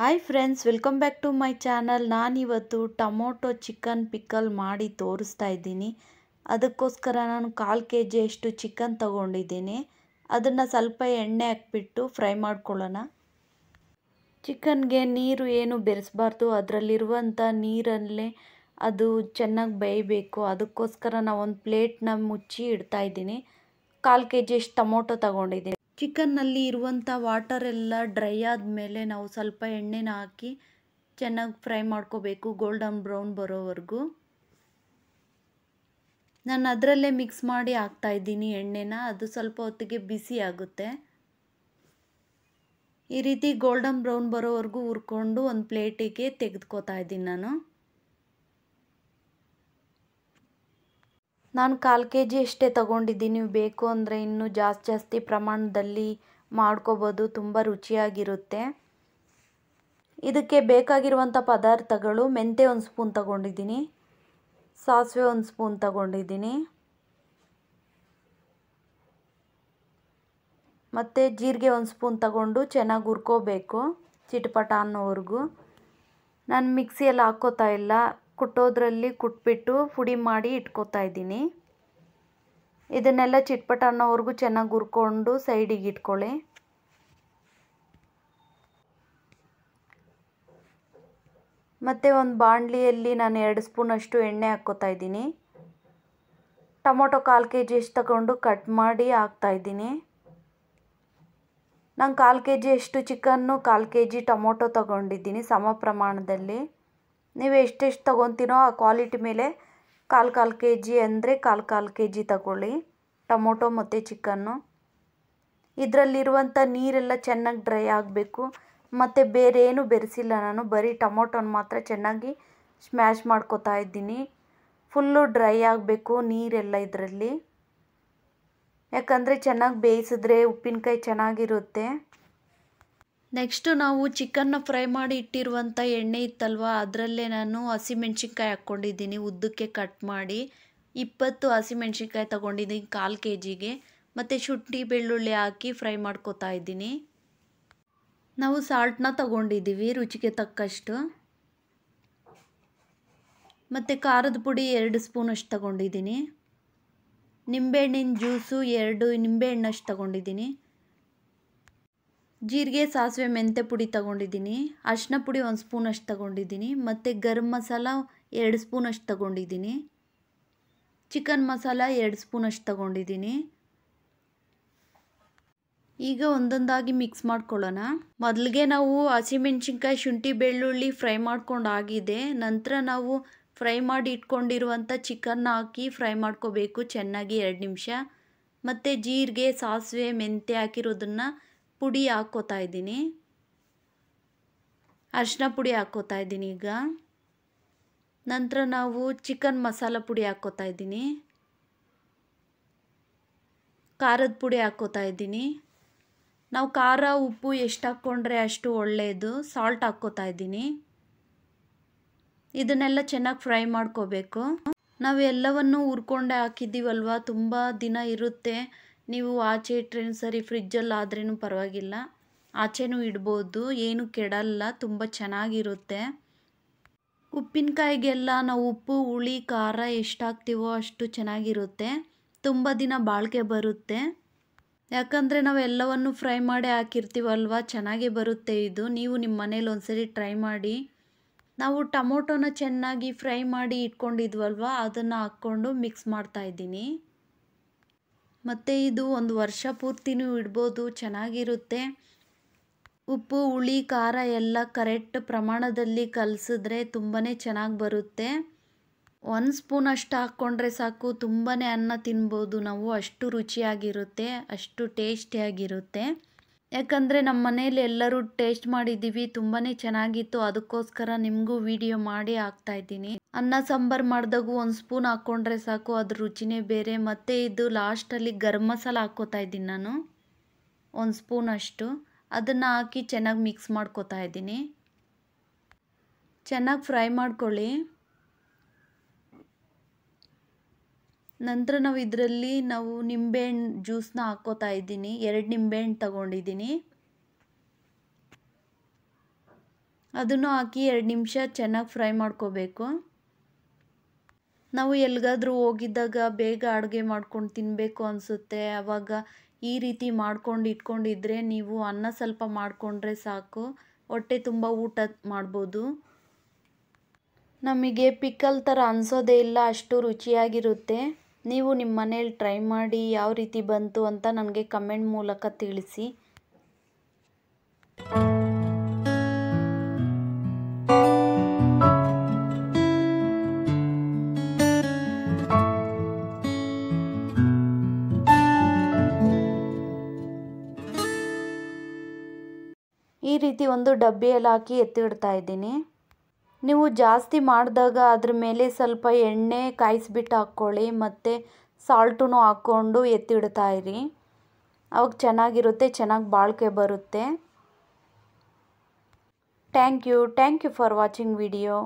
hi friends welcome back to my channel ನಾನಿವತ್ತು tomato chicken pickle ಮಾಡಿ ತೋರಿಸ್ತಾ ಇದ್ದೀನಿ ಅದಕ್ಕೋಸ್ಕರ ನಾನು ಕಾಲು ಕೆ ಜಿಯಷ್ಟು ಚಿಕನ್ ತಗೊಂಡಿದ್ದೀನಿ ಅದನ್ನು ಸ್ವಲ್ಪ ಎಣ್ಣೆ ಹಾಕ್ಬಿಟ್ಟು ಫ್ರೈ ಮಾಡ್ಕೊಳ್ಳೋಣ ಚಿಕನ್ಗೆ ನೀರು ಏನು ಬೆರೆಸ್ಬಾರ್ದು ಅದರಲ್ಲಿರುವಂಥ ನೀರಲ್ಲೇ ಅದು ಚೆನ್ನಾಗಿ ಬೇಯಬೇಕು ಅದಕ್ಕೋಸ್ಕರ ನಾವೊಂದು ಪ್ಲೇಟ್ನ ಮುಚ್ಚಿ ಇಡ್ತಾಯಿದ್ದೀನಿ ಕಾಲು ಕೆ ಜಿಯಷ್ಟು ಟೊಮೊಟೊ ತಗೊಂಡಿದ್ದೀನಿ ಚಿಕನ್ನಲ್ಲಿ ಇರುವಂಥ ವಾಟರ್ ಎಲ್ಲ ಡ್ರೈ ಆದಮೇಲೆ ನಾವು ಸ್ವಲ್ಪ ಎಣ್ಣೆನ ಹಾಕಿ ಚೆನ್ನಾಗಿ ಫ್ರೈ ಮಾಡ್ಕೋಬೇಕು ಗೋಲ್ಡನ್ ಬ್ರೌನ್ ಬರೋವರೆಗೂ ನಾನು ಅದರಲ್ಲೇ ಮಿಕ್ಸ್ ಮಾಡಿ ಹಾಕ್ತಾಯಿದ್ದೀನಿ ಎಣ್ಣೆನ ಅದು ಸ್ವಲ್ಪ ಹೊತ್ತಿಗೆ ಬಿಸಿ ಆಗುತ್ತೆ ಈ ರೀತಿ ಗೋಲ್ಡನ್ ಬ್ರೌನ್ ಬರೋವರೆಗೂ ಹುರ್ಕೊಂಡು ಒಂದು ಪ್ಲೇಟಿಗೆ ತೆಗೆದುಕೋತಾ ಇದ್ದೀನಿ ನಾನು ನಾನು ಕಾಲು ಕೆ ಜಿ ಅಷ್ಟೇ ತಗೊಂಡಿದ್ದೀನಿ ನೀವು ಬೇಕು ಅಂದರೆ ಇನ್ನೂ ಜಾಸ್ತಿ ಜಾಸ್ತಿ ಪ್ರಮಾಣದಲ್ಲಿ ಮಾಡ್ಕೋಬೋದು ತುಂಬ ರುಚಿಯಾಗಿರುತ್ತೆ ಇದಕ್ಕೆ ಬೇಕಾಗಿರುವಂಥ ಪದಾರ್ಥಗಳು ಮೆಂತ್ಯ ಒಂದು ಸ್ಪೂನ್ ತಗೊಂಡಿದ್ದೀನಿ ಸಾಸಿವೆ ಒಂದು ಸ್ಪೂನ್ ತಗೊಂಡಿದ್ದೀನಿ ಮತ್ತು ಜೀರಿಗೆ ಒಂದು ಸ್ಪೂನ್ ತಗೊಂಡು ಚೆನ್ನಾಗಿ ಹುರ್ಕೋಬೇಕು ಚಿಟಪಟ ಅನ್ನೋವರೆಗೂ ನಾನು ಮಿಕ್ಸಿಯಲ್ಲಿ ಹಾಕ್ಕೋತಾ ಇಲ್ಲ ಕುಟ್ಟೋದ್ರಲ್ಲಿ ಕುಟ್ಬಿಟ್ಟು ಪುಡಿ ಮಾಡಿ ಇಟ್ಕೋತಾ ಇದ್ದೀನಿ ಇದನ್ನೆಲ್ಲ ಚಿಟ್ಪಟ ಅನ್ನೋವರೆಗೂ ಚೆನ್ನಾಗಿ ಹುರ್ಕೊಂಡು ಸೈಡಿಗೆ ಇಟ್ಕೊಳ್ಳಿ ಮತ್ತು ಒಂದು ಬಾಣಲಿಯಲ್ಲಿ ನಾನು ಎರಡು ಸ್ಪೂನಷ್ಟು ಎಣ್ಣೆ ಹಾಕ್ಕೋತಾ ಇದ್ದೀನಿ ಟೊಮೊಟೊ ಕಾಲು ಕೆ ಜಿ ಅಷ್ಟು ತಗೊಂಡು ಕಟ್ ಮಾಡಿ ಹಾಕ್ತಾಯಿದ್ದೀನಿ ನಾನು ಕಾಲು ಕೆ ಜಿಯಷ್ಟು ಚಿಕನ್ನು ಕಾಲು ಕೆ ಜಿ ಟೊಮೊಟೊ ತಗೊಂಡಿದ್ದೀನಿ ಸಮ ಪ್ರಮಾಣದಲ್ಲಿ ನೀವು ಎಷ್ಟೆಷ್ಟು ತೊಗೊತೀರೋ ಆ ಕ್ವಾಲಿಟಿ ಮೇಲೆ ಕಾಲು ಕಾಲು ಕೆ ಜಿ ಅಂದರೆ ಕಾಲು ಕಾಲು ಕೆ ಜಿ ತಗೊಳ್ಳಿ ಟೊಮೊಟೊ ಮತ್ತು ಚಿಕನ್ನು ಇದರಲ್ಲಿರುವಂಥ ನೀರೆಲ್ಲ ಚೆನ್ನಾಗಿ ಡ್ರೈ ಆಗಬೇಕು ಮತ್ತು ಬೇರೆ ಬೆರೆಸಿಲ್ಲ ನಾನು ಬರೀ ಟೊಮೊಟೊನ ಮಾತ್ರ ಚೆನ್ನಾಗಿ ಸ್ಮ್ಯಾಶ್ ಮಾಡ್ಕೋತಾ ಇದ್ದೀನಿ ಫುಲ್ಲು ಡ್ರೈ ಆಗಬೇಕು ನೀರೆಲ್ಲ ಇದರಲ್ಲಿ ಯಾಕಂದರೆ ಚೆನ್ನಾಗಿ ಬೇಯಿಸಿದ್ರೆ ಉಪ್ಪಿನಕಾಯಿ ಚೆನ್ನಾಗಿರುತ್ತೆ ನೆಕ್ಸ್ಟು ನಾವು ಚಿಕನ್ನ ಫ್ರೈ ಮಾಡಿ ಇಟ್ಟಿರುವಂಥ ಎಣ್ಣೆ ಇತ್ತಲ್ವ ಅದರಲ್ಲೇ ನಾನು ಹಸಿಮೆಣ್ಸಿನ್ಕಾಯಿ ಹಾಕ್ಕೊಂಡಿದ್ದೀನಿ ಉದ್ದಕ್ಕೆ ಕಟ್ ಮಾಡಿ ಇಪ್ಪತ್ತು ಹಸಿಮೆಣ್ಸಿನ್ಕಾಯಿ ತೊಗೊಂಡಿದ್ದೀನಿ ಕಾಲು ಕೆ ಜಿಗೆ ಮತ್ತು ಶುಂಠಿ ಬೆಳ್ಳುಳ್ಳಿ ಹಾಕಿ ಫ್ರೈ ಮಾಡ್ಕೋತಾ ಇದ್ದೀನಿ ನಾವು ಸಾಲ್ಟನ್ನ ತಗೊಂಡಿದ್ದೀವಿ ರುಚಿಗೆ ತಕ್ಕಷ್ಟು ಮತ್ತು ಖಾರದ ಪುಡಿ ಎರಡು ಸ್ಪೂನಷ್ಟು ತೊಗೊಂಡಿದ್ದೀನಿ ನಿಂಬೆಹಣ್ಣಿನ ಜ್ಯೂಸು ಎರಡು ನಿಂಬೆಹಣ್ಣಷ್ಟು ತೊಗೊಂಡಿದ್ದೀನಿ ಜೀರಿಗೆ ಸಾಸಿವೆ ಮೆಂತ್ಯ ಪುಡಿ ತಗೊಂಡಿದ್ದೀನಿ ಅರಿಶಿನ ಪುಡಿ ಒಂದು ಸ್ಪೂನಷ್ಟು ತಗೊಂಡಿದ್ದೀನಿ ಮತ್ತು ಗರಂ ಮಸಾಲ ಎರಡು ಸ್ಪೂನಷ್ಟು ತಗೊಂಡಿದ್ದೀನಿ ಚಿಕನ್ ಮಸಾಲ ಎರಡು ಸ್ಪೂನಷ್ಟು ತಗೊಂಡಿದ್ದೀನಿ ಈಗ ಒಂದೊಂದಾಗಿ ಮಿಕ್ಸ್ ಮಾಡ್ಕೊಳ್ಳೋಣ ಮೊದಲಿಗೆ ನಾವು ಹಸಿಮೆಣ್ಸಿನ್ಕಾಯಿ ಶುಂಠಿ ಬೆಳ್ಳುಳ್ಳಿ ಫ್ರೈ ಮಾಡ್ಕೊಂಡು ಆಗಿದೆ ನಂತರ ನಾವು ಫ್ರೈ ಮಾಡಿ ಇಟ್ಕೊಂಡಿರುವಂಥ ಚಿಕನ್ನ ಹಾಕಿ ಫ್ರೈ ಮಾಡ್ಕೋಬೇಕು ಚೆನ್ನಾಗಿ ಎರಡು ನಿಮಿಷ ಮತ್ತು ಜೀರಿಗೆ ಸಾಸಿವೆ ಮೆಂತ್ಯ ಹಾಕಿರೋದನ್ನು ಪುಡಿ ಹಾಕ್ಕೋತಾ ಇದ್ದೀನಿ ಅರ್ಶಿನ ಪುಡಿ ಹಾಕ್ಕೋತಾ ಇದ್ದೀನಿ ಈಗ ನಂತರ ನಾವು ಚಿಕನ್ ಮಸಾಲ ಪುಡಿ ಹಾಕ್ಕೋತಾ ಇದ್ದೀನಿ ಖಾರದ ಪುಡಿ ಹಾಕ್ಕೋತಾ ಇದ್ದೀನಿ ನಾವು ಖಾರ ಉಪ್ಪು ಎಷ್ಟು ಹಾಕ್ಕೊಂಡ್ರೆ ಅಷ್ಟು ಒಳ್ಳೆಯದು ಸಾಲ್ಟ್ ಹಾಕ್ಕೋತಾ ಇದ್ದೀನಿ ಇದನ್ನೆಲ್ಲ ಚೆನ್ನಾಗಿ ಫ್ರೈ ಮಾಡ್ಕೋಬೇಕು ನಾವೆಲ್ಲವನ್ನು ಹುರ್ಕೊಂಡೆ ಹಾಕಿದ್ದೀವಲ್ವ ತುಂಬ ದಿನ ಇರುತ್ತೆ ನೀವು ಆಚೆ ಇಟ್ರೇನು ಸರಿ ಫ್ರಿಜ್ಜಲ್ಲಿ ಆದ್ರೂ ಪರವಾಗಿಲ್ಲ ಆಚೆನೂ ಇಡ್ಬೋದು ಏನು ಕೆಡಲ್ಲ ತುಂಬ ಚೆನ್ನಾಗಿರುತ್ತೆ ಉಪ್ಪಿನಕಾಯಿಗೆಲ್ಲ ನಾವು ಉಪ್ಪು ಹುಳಿ ಖಾರ ಎಷ್ಟು ಅಷ್ಟು ಚೆನ್ನಾಗಿರುತ್ತೆ ತುಂಬ ದಿನ ಬಾಳಿಕೆ ಬರುತ್ತೆ ಯಾಕಂದರೆ ನಾವು ಎಲ್ಲವನ್ನು ಫ್ರೈ ಮಾಡಿ ಹಾಕಿರ್ತೀವಲ್ವ ಚೆನ್ನಾಗೇ ಬರುತ್ತೆ ಇದು ನೀವು ನಿಮ್ಮ ಮನೇಲಿ ಸರಿ ಟ್ರೈ ಮಾಡಿ ನಾವು ಟೊಮೊಟೊನ ಚೆನ್ನಾಗಿ ಫ್ರೈ ಮಾಡಿ ಇಟ್ಕೊಂಡಿದ್ವಲ್ವ ಅದನ್ನು ಹಾಕ್ಕೊಂಡು ಮಿಕ್ಸ್ ಮಾಡ್ತಾಯಿದ್ದೀನಿ ಮತ್ತು ಇದು ಒಂದು ವರ್ಷ ಪೂರ್ತಿನೂ ಇಡ್ಬೋದು ಚೆನ್ನಾಗಿರುತ್ತೆ ಉಪ್ಪು ಹುಳಿ ಖಾರ ಎಲ್ಲ ಕರೆಕ್ಟ್ ಪ್ರಮಾಣದಲ್ಲಿ ಕಲಸಿದ್ರೆ ತುಂಬಾ ಚೆನ್ನಾಗಿ ಬರುತ್ತೆ ಒಂದು ಸ್ಪೂನ್ ಅಷ್ಟು ಹಾಕ್ಕೊಂಡ್ರೆ ಸಾಕು ತುಂಬಾ ಅನ್ನ ತಿನ್ಬೋದು ನಾವು ಅಷ್ಟು ರುಚಿಯಾಗಿರುತ್ತೆ ಅಷ್ಟು ಟೇಸ್ಟಿಯಾಗಿರುತ್ತೆ ಯಾಕಂದರೆ ನಮ್ಮ ಮನೇಲಿ ಎಲ್ಲರೂ ಟೇಸ್ಟ್ ಮಾಡಿದ್ದೀವಿ ತುಂಬಾ ಚೆನ್ನಾಗಿತ್ತು ಅದಕ್ಕೋಸ್ಕರ ನಿಮಗೂ ವಿಡಿಯೋ ಮಾಡಿ ಹಾಕ್ತಾ ಇದ್ದೀನಿ ಅನ್ನ ಸಾಂಬಾರು ಮಾಡಿದಾಗೂ ಒಂದು ಸ್ಪೂನ್ ಹಾಕ್ಕೊಂಡ್ರೆ ಸಾಕು ಅದ್ರ ರುಚಿನೇ ಬೇರೆ ಮತ್ತು ಇದು ಲಾಸ್ಟಲ್ಲಿ ಗರಂ ಮಸಾಲ ಹಾಕ್ಕೋತಾ ಇದ್ದೀನಿ ನಾನು ಒಂದು ಸ್ಪೂನ್ ಅಷ್ಟು ಅದನ್ನು ಹಾಕಿ ಚೆನ್ನಾಗಿ ಮಿಕ್ಸ್ ಮಾಡ್ಕೋತಾ ಇದ್ದೀನಿ ಚೆನ್ನಾಗಿ ಫ್ರೈ ಮಾಡ್ಕೊಳ್ಳಿ ನಂತರ ನಾವು ಇದರಲ್ಲಿ ನಾವು ನಿಂಬೆಹಣ್ಣು ಜ್ಯೂಸ್ನ ಹಾಕ್ಕೋತಾ ಇದ್ದೀನಿ ಎರಡು ನಿಂಬೆಹಣ್ಣು ತಗೊಂಡಿದ್ದೀನಿ ಅದನ್ನು ಹಾಕಿ ಎರಡು ನಿಮಿಷ ಚೆನ್ನಾಗಿ ಫ್ರೈ ಮಾಡ್ಕೋಬೇಕು ನಾವು ಎಲ್ಲಿಗಾದರೂ ಹೋಗಿದ್ದಾಗ ಬೇಗ ಅಡುಗೆ ಮಾಡ್ಕೊಂಡು ತಿನ್ನಬೇಕು ಅನಿಸುತ್ತೆ ಆವಾಗ ಈ ರೀತಿ ಮಾಡ್ಕೊಂಡು ಇಟ್ಕೊಂಡಿದ್ರೆ ನೀವು ಅನ್ನ ಸ್ವಲ್ಪ ಮಾಡಿಕೊಂಡ್ರೆ ಸಾಕು ಹೊಟ್ಟೆ ತುಂಬ ಊಟ ಮಾಡ್ಬೋದು ನಮಗೆ ಪಿಕಲ್ ಥರ ಅನಿಸೋದೇ ಇಲ್ಲ ಅಷ್ಟು ರುಚಿಯಾಗಿರುತ್ತೆ ನೀವು ನಿಮ್ಮ ಮನೇಲಿ ಟ್ರೈ ಮಾಡಿ ಯಾವ ರೀತಿ ಬಂತು ಅಂತ ನನಗೆ ಕಮೆಂಟ್ ಮೂಲಕ ತಿಳಿಸಿ ಈ ರೀತಿ ಒಂದು ಡಬ್ಬಿಯಲ್ಲಿ ಹಾಕಿ ಎತ್ತಿಡ್ತಾ ಇದ್ದೀನಿ ನೀವು ಜಾಸ್ತಿ ಮಾಡಿದಾಗ ಅದ್ರ ಮೇಲೆ ಸ್ವಲ್ಪ ಎಣ್ಣೆ ಕಾಯಿಸ್ಬಿಟ್ಟು ಹಾಕ್ಕೊಳ್ಳಿ ಮತ್ತು ಸಾಲ್ಟೂ ಹಾಕ್ಕೊಂಡು ಎತ್ತಿಡ್ತಾ ಇರಿ ಅವಾಗ ಚೆನ್ನಾಗಿರುತ್ತೆ ಚೆನ್ನಾಗಿ ಬಾಳಿಕೆ ಬರುತ್ತೆ thank you thank you for watching video